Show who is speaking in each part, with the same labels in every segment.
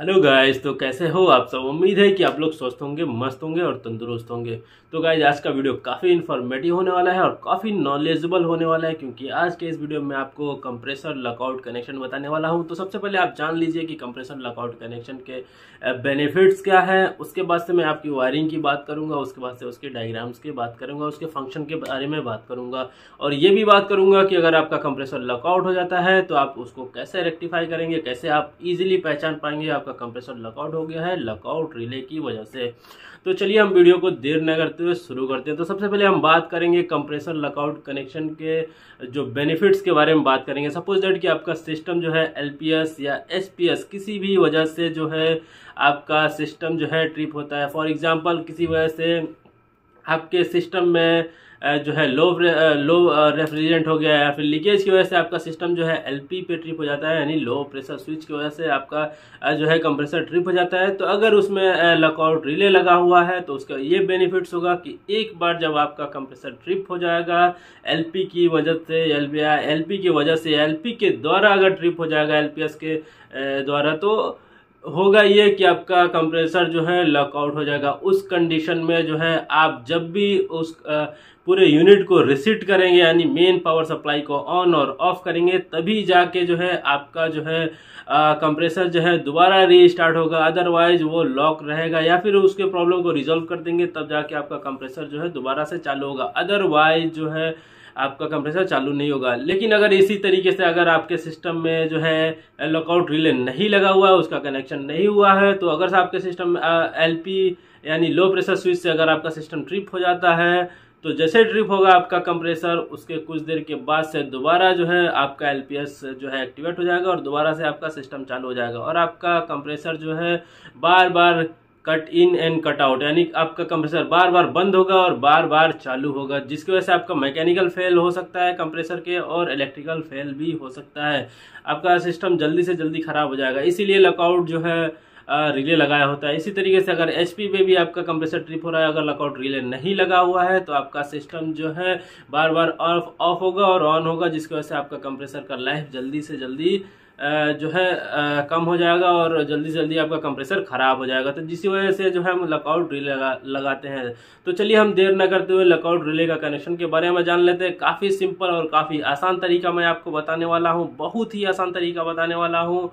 Speaker 1: hello guys तो कैसे हो आप सब उम्मीद है कि आप लोग स्वस्थ होंगे मस्त होंगे और तंदुरुस्त होंगे तो गाइज आज का वीडियो काफ़ी इन्फॉर्मेटिव होने वाला है और काफ़ी नॉलेजेबल होने वाला है क्योंकि आज के इस वीडियो में आपको कंप्रेसर लकआउट कनेक्शन बताने वाला हूँ तो सबसे पहले आप जान लीजिए कि कंप्रेसर लकआउट कनेक्शन के बेनिफिट्स क्या है उसके बाद से मैं आपकी वायरिंग की बात करूँगा उसके बाद से उसके डायग्राम्स की बात करूँगा उसके फंक्शन के बारे में बात करूँगा और ये भी बात करूँगा कि अगर आपका कंप्रेसर लकआउट हो जाता है तो आप उसको कैसे रेक्टिफाई करेंगे कैसे आप इजिली पहचान पाएंगे आपका कंप्रेसर लकआउट हो गया है लकआउट रिले की वजह से तो चलिए हम वीडियो को देर न करते हुए शुरू करते हैं तो सबसे पहले हम बात करेंगे कंप्रेसर लकआउट कनेक्शन के जो बेनिफिट्स के बारे में बात करेंगे सपोज डेट कि आपका सिस्टम जो है एल या एस किसी भी वजह से जो है आपका सिस्टम जो है ट्रिप होता है फॉर एग्ज़ाम्पल किसी वजह से आपके सिस्टम में जो है लो लो रेफ्रिजरेंट हो गया या फिर लीकेज की वजह से आपका सिस्टम जो है एल पे ट्रिप हो जाता है यानी लो प्रेशर स्विच की वजह से आपका जो है कंप्रेसर ट्रिप हो जाता है तो अगर उसमें लकआउट रिले लगा हुआ है तो उसका ये बेनिफिट्स होगा कि एक बार जब आपका कंप्रेसर ट्रिप हो जाएगा एल की वजह से एल पी की वजह से एल के द्वारा अगर ट्रिप हो जाएगा एल के द्वारा तो होगा ये कि आपका कंप्रेसर जो है लॉकआउट हो जाएगा उस कंडीशन में जो है आप जब भी उस पूरे यूनिट को रिसिट करेंगे यानी मेन पावर सप्लाई को ऑन और ऑफ करेंगे तभी जाके जो है आपका जो है कंप्रेसर जो है दोबारा रीस्टार्ट होगा अदरवाइज वो लॉक रहेगा या फिर उसके प्रॉब्लम को रिजोल्व कर देंगे तब जाके आपका कंप्रेसर जो है दोबारा से चालू होगा अदरवाइज जो है आपका कंप्रेसर चालू नहीं होगा लेकिन अगर इसी तरीके से अगर आपके सिस्टम में जो है लॉकआउट रिले नहीं लगा हुआ है उसका कनेक्शन नहीं हुआ है तो अगर आपके सिस्टम एल यानी लो प्रेशर स्विच से अगर आपका सिस्टम ट्रिप हो जाता है तो जैसे ट्रिप होगा आपका कंप्रेसर उसके कुछ देर के बाद से दोबारा जो है आपका एल जो है एक्टिवेट हो जाएगा और दोबारा से आपका सिस्टम चालू हो जाएगा और आपका कंप्रेसर जो है बार बार cut in and cut out यानी आपका कंप्रेसर बार बार बंद होगा और बार बार चालू होगा जिसकी वजह से आपका मैकेनिकल फेल हो सकता है कंप्रेसर के और इलेक्ट्रिकल फेल भी हो सकता है आपका सिस्टम जल्दी से जल्दी ख़राब हो जाएगा इसीलिए लकआउट जो है रिले लगाया होता है इसी तरीके से अगर एच पी भी आपका कंप्रेसर ट्रिप हो रहा है अगर लकआउट रिले नहीं लगा हुआ है तो आपका सिस्टम जो है बार बार ऑफ ऑफ होगा और ऑन होगा जिसकी वजह से आपका कंप्रेसर का लाइफ जल्दी से जल्दी जो है कम हो जाएगा और जल्दी जल्दी आपका कंप्रेसर ख़राब हो जाएगा तो जिसकी वजह से जो है हम लकआउट रिले लगा लगाते हैं तो चलिए हम देर न करते हुए लकआउट रिले का कनेक्शन के बारे में जान लेते हैं काफ़ी सिंपल और काफ़ी आसान तरीका मैं आपको बताने वाला हूँ बहुत ही आसान तरीका बताने वाला हूँ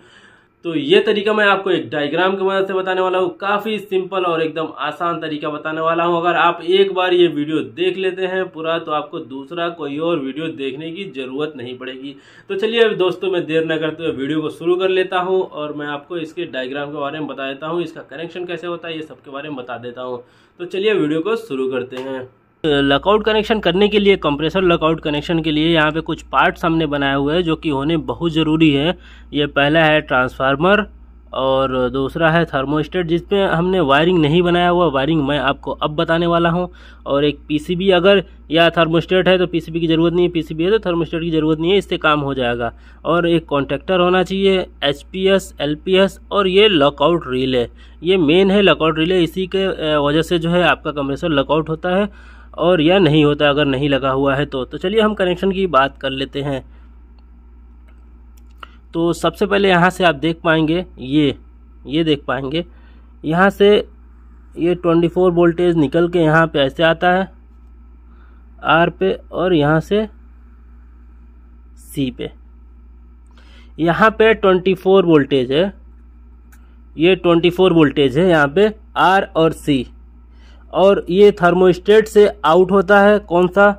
Speaker 1: तो ये तरीका मैं आपको एक डायग्राम की मदद से बताने वाला हूँ काफ़ी सिंपल और एकदम आसान तरीका बताने वाला हूँ अगर आप एक बार ये वीडियो देख लेते हैं पूरा तो आपको दूसरा कोई और वीडियो देखने की ज़रूरत नहीं पड़ेगी तो चलिए अभी दोस्तों मैं देर न करते हुए वीडियो को शुरू कर लेता हूँ और मैं आपको इसके डायग्राम के बारे में बता देता हूँ इसका कनेक्शन कैसे होता है ये सबके बारे में बता देता हूँ तो चलिए वीडियो को शुरू करते हैं लकआउट कनेक्शन करने के लिए कंप्रेसर लकआउट कनेक्शन के लिए यहाँ पे कुछ पार्ट्स हमने बनाए हुए हैं जो कि होने बहुत ज़रूरी है ये पहला है ट्रांसफार्मर और दूसरा है थर्मोस्टेट जिसमें हमने वायरिंग नहीं बनाया हुआ वायरिंग मैं आपको अब बताने वाला हूँ और एक पीसीबी अगर या थर्मोस्टेट है तो पीसीबी की ज़रूरत नहीं है पीसीबी है तो थर्मोस्टेट की ज़रूरत नहीं है इससे काम हो जाएगा और एक कॉन्ट्रेक्टर होना चाहिए एचपीएस एलपीएस और ये लॉकआउट रिले ये मेन है लकआउट रिले इसी के वजह से जो है आपका कंप्रेसर लकआउट होता है और यह नहीं होता अगर नहीं लगा हुआ है तो तो चलिए हम कनेक्शन की बात कर लेते हैं तो सबसे पहले यहाँ से आप देख पाएंगे ये ये देख पाएंगे यहाँ से ये 24 वोल्टेज निकल के यहाँ पे ऐसे आता है आर पे और यहाँ से सी पे यहाँ पे 24 वोल्टेज है ये 24 वोल्टेज है यहाँ पे आर और सी और ये थर्मोस्टेट से आउट होता है कौन सा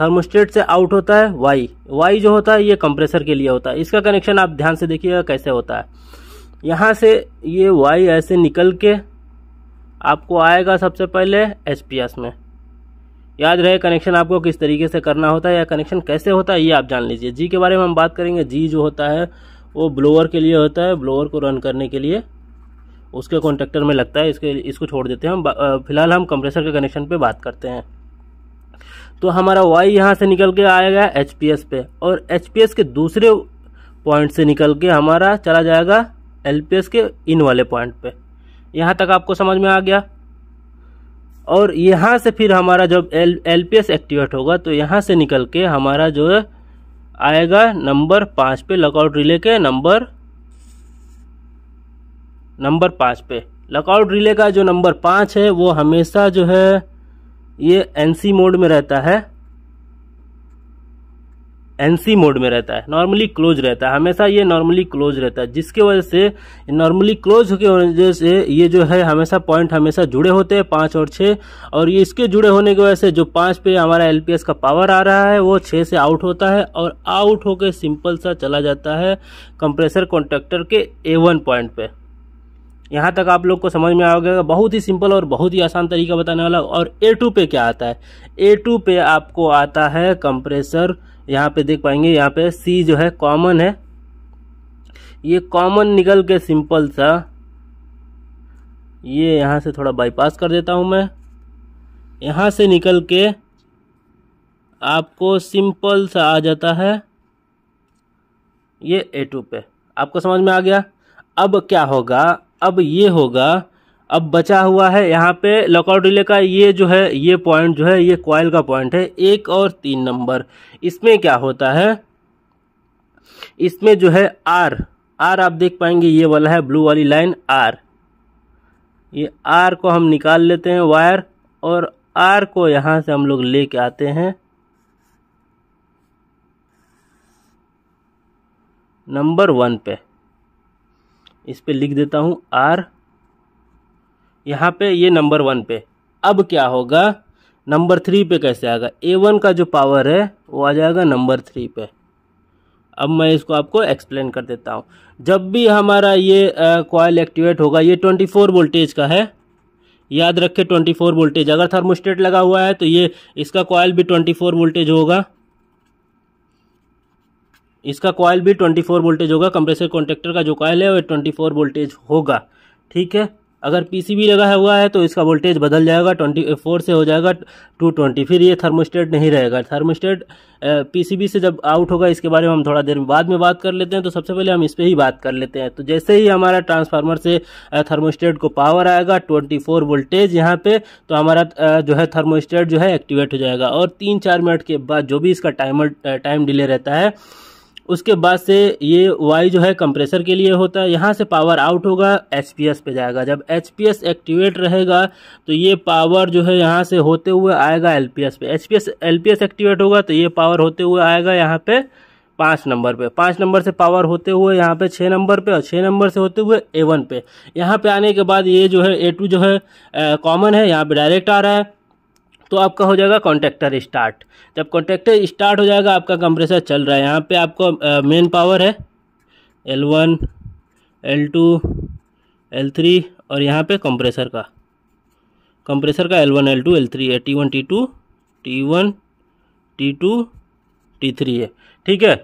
Speaker 1: थर्मोस्टेट से आउट होता है वाई वाई जो होता है ये कंप्रेसर के लिए होता है इसका कनेक्शन आप ध्यान से देखिएगा कैसे होता है यहाँ से ये वाई ऐसे निकल के आपको आएगा सबसे पहले एच में याद रहे कनेक्शन आपको किस तरीके से करना होता है या कनेक्शन कैसे होता है ये आप जान लीजिए जी के बारे में हम बात करेंगे जी जो होता है वो ब्लोअर के लिए होता है ब्लोअर को रन करने के लिए उसके कॉन्ट्रेक्टर में लगता है इसके इसको छोड़ देते हैं फिलहाल हम कंप्रेसर के कनेक्शन पर बात करते हैं तो हमारा वाई यहाँ से निकल के आएगा एच पी एस पे और एच पी एस के दूसरे पॉइंट से निकल के हमारा चला जाएगा एल पी एस के इन वाले पॉइंट पे यहाँ तक आपको समझ में आ गया और यहाँ से फिर हमारा जब L L P S activate होगा तो यहाँ से निकल के हमारा जो है आएगा नंबर पाँच पे लकआउट रिले के नंबर नंबर पाँच पे लकआउट रिले का जो नंबर पाँच है वो हमेशा जो है ये एनसी मोड में रहता है एनसी मोड में रहता है नॉर्मली क्लोज रहता है हमेशा ये नॉर्मली क्लोज रहता है जिसके वजह से नॉर्मली क्लोज होकर वजह से ये जो है हमेशा पॉइंट हमेशा जुड़े होते हैं पाँच और छः और ये इसके जुड़े होने की वजह से जो पाँच पे हमारा एल का पावर आ रहा है वो छः से आउट होता है और आउट होकर सिंपल सा चला जाता है कंप्रेसर कॉन्ट्रेक्टर के ए पॉइंट पर यहाँ तक आप लोग को समझ में आ गया बहुत ही सिंपल और बहुत ही आसान तरीका बताने वाला और ए टू पे क्या आता है ए टू पे आपको आता है कंप्रेसर यहाँ पे देख पाएंगे यहाँ पे सी जो है कॉमन है ये कॉमन निकल के सिंपल सा ये यहाँ से थोड़ा बाईपास कर देता हूँ मैं यहाँ से निकल के आपको सिंपल सा आ जाता है ये ए टू पे आपको समझ में आ गया अब क्या होगा अब ये होगा अब बचा हुआ है यहाँ पे लॉकआउट रिले का ये जो है ये पॉइंट जो है ये कॉयल का पॉइंट है एक और तीन नंबर इसमें क्या होता है इसमें जो है आर आर आप देख पाएंगे ये वाला है ब्लू वाली लाइन आर ये आर को हम निकाल लेते हैं वायर और आर को यहाँ से हम लोग लेके आते हैं नंबर वन पे इस पर लिख देता हूँ आर यहाँ पे ये नंबर वन पे अब क्या होगा नंबर थ्री पे कैसे आएगा ए वन का जो पावर है वो आ जाएगा नंबर थ्री पे अब मैं इसको आपको एक्सप्लेन कर देता हूँ जब भी हमारा ये कॉयल एक्टिवेट होगा ये ट्वेंटी फोर वोल्टेज का है याद रखें ट्वेंटी फोर वोल्टेज अगर थर्मोस्टेट लगा हुआ है तो ये इसका कॉयल भी ट्वेंटी फोर वोल्टेज होगा इसका कॉयल भी 24 वोल्टेज होगा कंप्रेसर कॉन्टेक्टर का जो कॉयल है ट्वेंटी 24 वोल्टेज होगा ठीक है अगर पीसीबी लगा हुआ है तो इसका वोल्टेज बदल जाएगा 24 से हो जाएगा 220 फिर ये थर्मोस्टेट नहीं रहेगा थर्मोस्टेट पीसीबी से जब आउट होगा इसके बारे में हम थोड़ा देर में बाद में बात कर लेते हैं तो सबसे पहले हम इस पर ही बात कर लेते हैं तो जैसे ही हमारा ट्रांसफार्मर से थर्मोस्टेट को पावर आएगा 24 वोल्टेज यहाँ पे तो हमारा जो है थर्मोस्टेट जो है एक्टिवेट हो जाएगा और तीन चार मिनट के बाद जो भी इसका टाइमर टाइम डिले रहता है उसके बाद से ये वाई जो है कंप्रेसर के लिए होता है यहाँ से पावर आउट होगा एच पे जाएगा जब एच एक्टिवेट रहेगा तो ये पावर जो है यहाँ से होते हुए आएगा एल पे एच पी एक्टिवेट होगा तो ये पावर होते हुए आएगा यहाँ पे पाँच नंबर पे पाँच नंबर से पावर होते हुए यहाँ पे छः नंबर पे और छः नंबर से होते हुए ए वन पे यहाँ पे आने के बाद ये जो है ए टू जो है कॉमन है यहाँ पे डायरेक्ट आ रहा है तो आपका हो जाएगा कॉन्ट्रेक्टर स्टार्ट जब कॉन्ट्रेक्टर स्टार्ट हो जाएगा आपका कंप्रेसर चल रहा है यहाँ पे आपको मेन पावर है L one L two L three और यहाँ पे कंप्रेसर का कंप्रेसर का L one L two L three है T one T two T one T two T three है ठीक है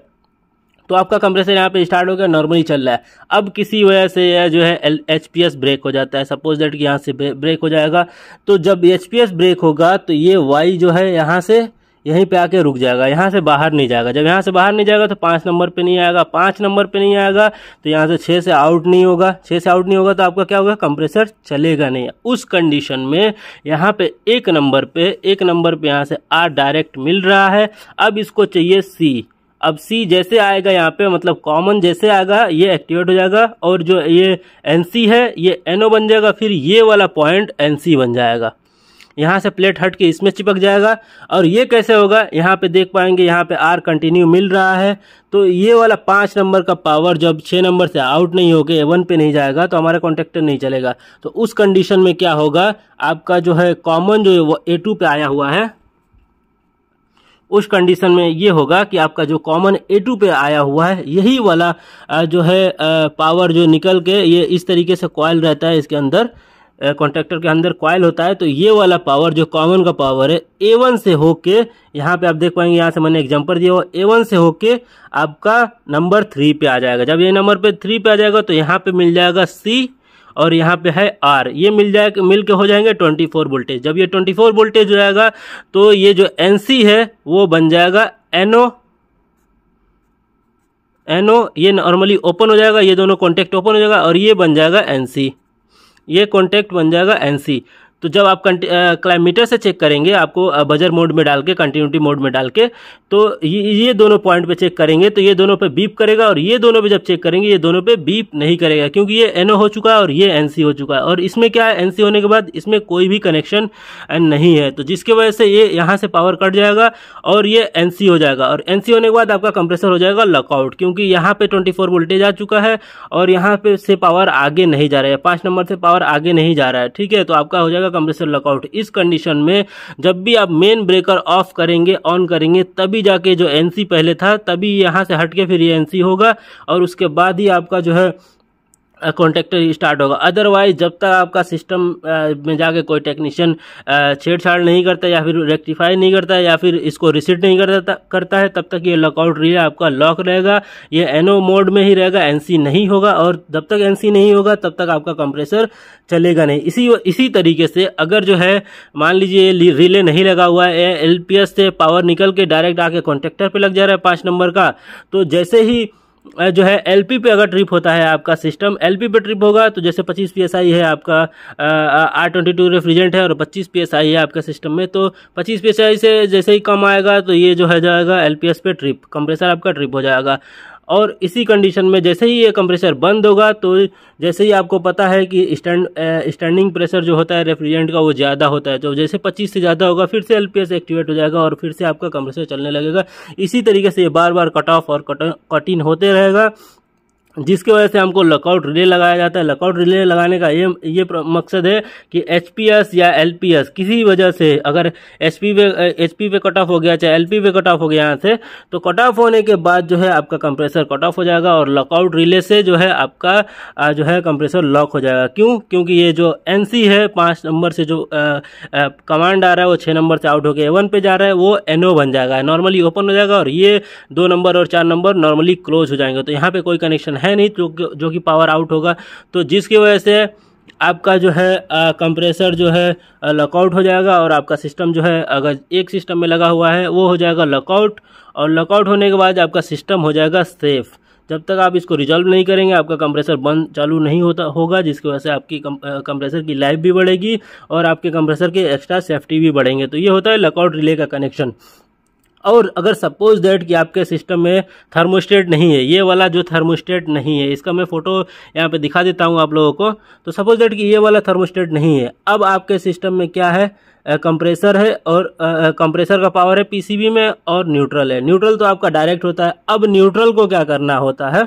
Speaker 1: तो आपका कंप्रेसर यहाँ पे स्टार्ट हो गया नॉर्मली चल रहा है अब किसी वजह से यह जो है L H P S break हो जाता है सपोज डेट कि यहाँ से ब्रेक हो जाएगा तो जब एच पी एस ब्रेक होगा तो ये वाई जो है यहाँ से यहीं पे आके रुक जाएगा यहाँ से बाहर नहीं जाएगा जब यहाँ से बाहर नहीं जाएगा तो पाँच नंबर पे नहीं आएगा पाँच नंबर पे नहीं आएगा तो यहाँ से छः से आउट नहीं होगा छः से आउट नहीं होगा तो आपका क्या होगा कंप्रेसर चलेगा नहीं उस कंडीशन में यहाँ पे एक नंबर पे एक नंबर पे यहाँ से आर डायरेक्ट मिल रहा है अब इसको चाहिए सी अब सी जैसे आएगा यहाँ पे मतलब कॉमन जैसे आएगा ये एक्टिवेट हो जाएगा और जो ये एन सी है ये एन ओ बन जाएगा फिर ये वाला पॉइंट एन सी बन जाएगा यहाँ से प्लेट हट के इसमें चिपक जाएगा और ये कैसे होगा यहाँ पे देख पाएंगे यहाँ पे आर कंटिन्यू मिल रहा है तो ये वाला पाँच नंबर का पावर जब छः नंबर से आउट नहीं होके वन पे नहीं जाएगा तो हमारा कॉन्ट्रेक्टर नहीं चलेगा तो उस कंडीशन में क्या होगा आपका जो है कॉमन जो वो ए टू पे आया हुआ है उस कंडीशन में ये होगा कि आपका जो कॉमन ए टू पे आया हुआ है यही वाला जो है पावर जो निकल के ये इस तरीके से कॉयल रहता है इसके अंदर कॉन्ट्रेक्टर के अंदर कॉयल होता है तो ये वाला पावर जो कॉमन का पावर है ए वन से होके यहाँ पे आप देख पाएंगे यहाँ से मैंने एग्जाम्पल दिया हुआ ए वन से होके आपका नंबर थ्री पे आ जाएगा जब ये नंबर पे थ्री पे आ जाएगा तो यहाँ पे मिल जाएगा सी और यहाँ पे है आर ये मिल जाए मिल के हो जाएंगे ट्वेंटी फोर वोल्टेज जब ये ट्वेंटी फोर वोल्टेज हो जाएगा तो ये जो एन सी है वो बन जाएगा एनओ एनओ ये नॉर्मली ओपन हो जाएगा ये दोनों कॉन्टैक्ट ओपन हो जाएगा और ये बन जाएगा एन सी ये कॉन्टैक्ट बन जाएगा एन सी तो जब आप क्लाइमीटर से चेक करेंगे आपको बजर मोड में डाल के कंटिन्यूटी मोड में डाल के तो ये दोनों पॉइंट पे चेक करेंगे तो ये दोनों पे बीप करेगा और ये दोनों पे जब चेक करेंगे ये दोनों पे बीप नहीं करेगा क्योंकि ये एनओ हो चुका है और ये एनसी हो चुका है और इसमें क्या है एनसी होने के बाद इसमें कोई भी कनेक्शन नहीं है तो जिसके वजह से ये यहाँ से पावर कट जाएगा और ये एन हो जाएगा और एन होने के बाद आपका कंप्रेसर हो जाएगा लॉकआउट क्योंकि यहाँ पे ट्वेंटी वोल्टेज आ चुका है और यहाँ पे से पावर आगे नहीं जा रहा है पाँच नंबर से पावर आगे नहीं जा रहा है ठीक है तो आपका हो जाएगा जाएगा कंप्रेसर लॉकआउट इस कंडीशन में जब भी आप मेन ब्रेकर ऑफ करेंगे ऑन करेंगे तभी जाके जो एनसी पहले था तभी यहाँ से हटके फिर ये एनसी होगा और उसके बाद ही आपका जो है कॉन्टेक्ट स्टार्ट होगा अदरवाइज जब तक आपका सिस्टम में जाके कोई टेक्नीशियन छेड़छाड़ नहीं करता या फिर रेक्टिफाई नहीं करता या फिर इसको रिसीट नहीं करता करता है तब तक ये लॉकआउट रिले आपका लॉक रहेगा ये एनओ मोड में ही रहेगा एनसी नहीं होगा और जब तक एनसी नहीं होगा तब तक आपका कंप्रेसर चलेगा नहीं इसी इसी तरीके से अगर जो है मान लीजिए रिले नहीं लगा हुआ है एल से पावर निकल के डायरेक्ट आके कॉन्टेक्टर पर लग जा रहा है पाँच नंबर का तो जैसे ही जो है पी पे अगर ट्रिप होता है आपका सिस्टम पी पे ट्रिप होगा तो जैसे 25 आई है आपका आर ट्वेंटी टू रेफ्रिजरेंट है और 25 आई है आपके सिस्टम में तो 25 आई से जैसे ही कम आएगा तो ये जो है जाएगा एस पे ट्रिप कंप्रेसर आपका ट्रिप हो जाएगा और इसी कंडीशन में जैसे ही ये कंप्रेसर बंद होगा तो जैसे ही आपको पता है कि स्टैंड स्टैंडिंग प्रेशर जो होता है रेफ्रिजरेंट का वो ज़्यादा होता है तो जैसे 25 से ज़्यादा होगा फिर से एल एक्टिवेट हो जाएगा और फिर से आपका कंप्रेसर चलने लगेगा इसी तरीके से ये बार बार कट ऑफ और कट कट इन होते रहेगा जिसकी वजह से हमको लकआउट रिले लगाया जाता है लकआउट रिले लगाने का ये ये मकसद है कि एच या एल किसी वजह से अगर एच पी पे एच पी पे कट ऑफ हो गया चाहे एल पे कट ऑफ हो गया यहाँ से तो कट ऑफ होने के बाद जो है आपका कंप्रेसर कट ऑफ हो जाएगा और लकआउट रिले से जो है आपका जो है कंप्रेसर लॉक हो जाएगा क्यों क्योंकि ये जो एन है पाँच नंबर से जो कमांड आ रहा है वो छः नंबर से आउट होकर ए पे जा रहा है वो एन बन जाएगा नॉर्मली ओपन हो जाएगा और ये दो नंबर और चार नंबर नॉर्मली क्लोज हो जाएंगे तो यहाँ पर कोई कनेक्शन है नहीं तो जो कि पावर आउट होगा तो जिसकी वजह से आपका जो है कंप्रेसर जो है लकआउट हो जाएगा और आपका सिस्टम जो है अगर एक सिस्टम में लगा हुआ है वो हो जाएगा लॉकआउट और लॉकआउट होने के बाद आपका सिस्टम हो जाएगा सेफ़ जब तक आप इसको रिजॉल्व नहीं करेंगे आपका कंप्रेसर बंद चालू नहीं होता होगा जिसकी वजह से आपकी कंप्रेसर की लाइफ भी बढ़ेगी और आपके कंप्रेसर के एक्स्ट्रा सेफ्टी भी बढ़ेंगे तो ये होता है लकआउट रिले का कनेक्शन और अगर सपोज दैट कि आपके सिस्टम में थर्मोस्टेट नहीं है ये वाला जो थर्मोस्टेट नहीं है इसका मैं फ़ोटो यहाँ पे दिखा देता हूँ आप लोगों को तो सपोज दैट कि ये वाला थर्मोस्टेट नहीं है अब आपके सिस्टम में क्या है कंप्रेसर है और कंप्रेसर का पावर है पीसीबी में और न्यूट्रल है न्यूट्रल तो आपका डायरेक्ट होता है अब न्यूट्रल को क्या करना होता है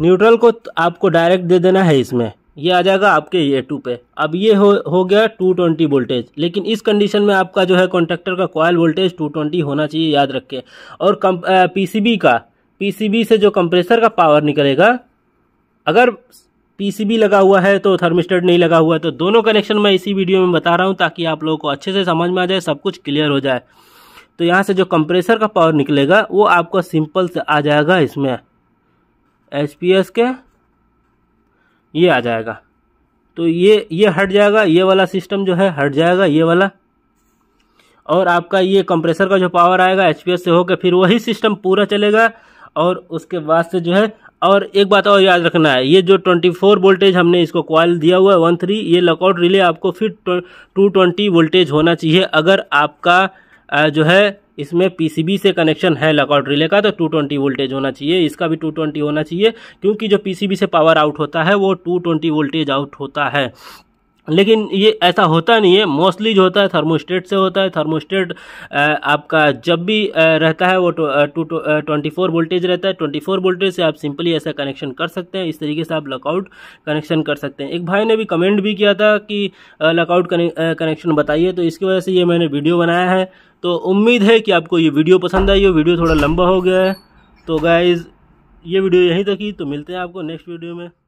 Speaker 1: न्यूट्रल को आपको डायरेक्ट दे देना है इसमें ये आ जाएगा आपके ए टू पे अब ये हो हो गया टू ट्वेंटी वोल्टेज लेकिन इस कंडीशन में आपका जो है कॉन्टेक्टर का कॉयल वोल्टेज टू ट्वेंटी होना चाहिए याद रखें और कम पीसीबी का पीसीबी से जो कंप्रेसर का पावर निकलेगा अगर पीसीबी लगा हुआ है तो थर्मिस्टेट नहीं लगा हुआ है तो दोनों कनेक्शन मैं इसी वीडियो में बता रहा हूँ ताकि आप लोगों को अच्छे से समझ में आ जाए सब कुछ क्लियर हो जाए तो यहाँ से जो कंप्रेसर का पावर निकलेगा वो आपका सिंपल से आ जाएगा इसमें एच के ये आ जाएगा तो ये ये हट जाएगा ये वाला सिस्टम जो है हट जाएगा ये वाला और आपका ये कंप्रेसर का जो पावर आएगा एच से होकर फिर वही सिस्टम पूरा चलेगा और उसके बाद से जो है और एक बात और याद रखना है ये जो 24 वोल्टेज हमने इसको कॉयल दिया हुआ है वन थ्री ये लकआउट रिले आपको फिर 220 वोल्टेज होना चाहिए अगर आपका जो है इसमें पीसीबी से कनेक्शन है लकआउट रिले का तो 220 वोल्टेज होना चाहिए इसका भी 220 होना चाहिए क्योंकि जो पीसीबी से पावर आउट होता है वो 220 वोल्टेज आउट होता है लेकिन ये ऐसा होता नहीं है मोस्टली जो होता है थर्मोस्टेट से होता है थर्मोस्टेट आपका जब भी रहता है वो टू ट्वेंटी फोर वोल्टेज रहता है ट्वेंटी फोर वोल्टेज से आप सिंपली ऐसा कनेक्शन कर सकते हैं इस तरीके से आप लकआउट कनेक्शन कर सकते हैं एक भाई ने भी कमेंट भी किया था कि लकआउट कनेक्शन बताइए तो इसकी वजह से ये मैंने वीडियो बनाया है तो उम्मीद है कि आपको ये वीडियो पसंद आई ये वीडियो थोड़ा लंबा हो गया है तो गाइज़ ये वीडियो यहीं तक ही तो मिलते हैं आपको नेक्स्ट वीडियो में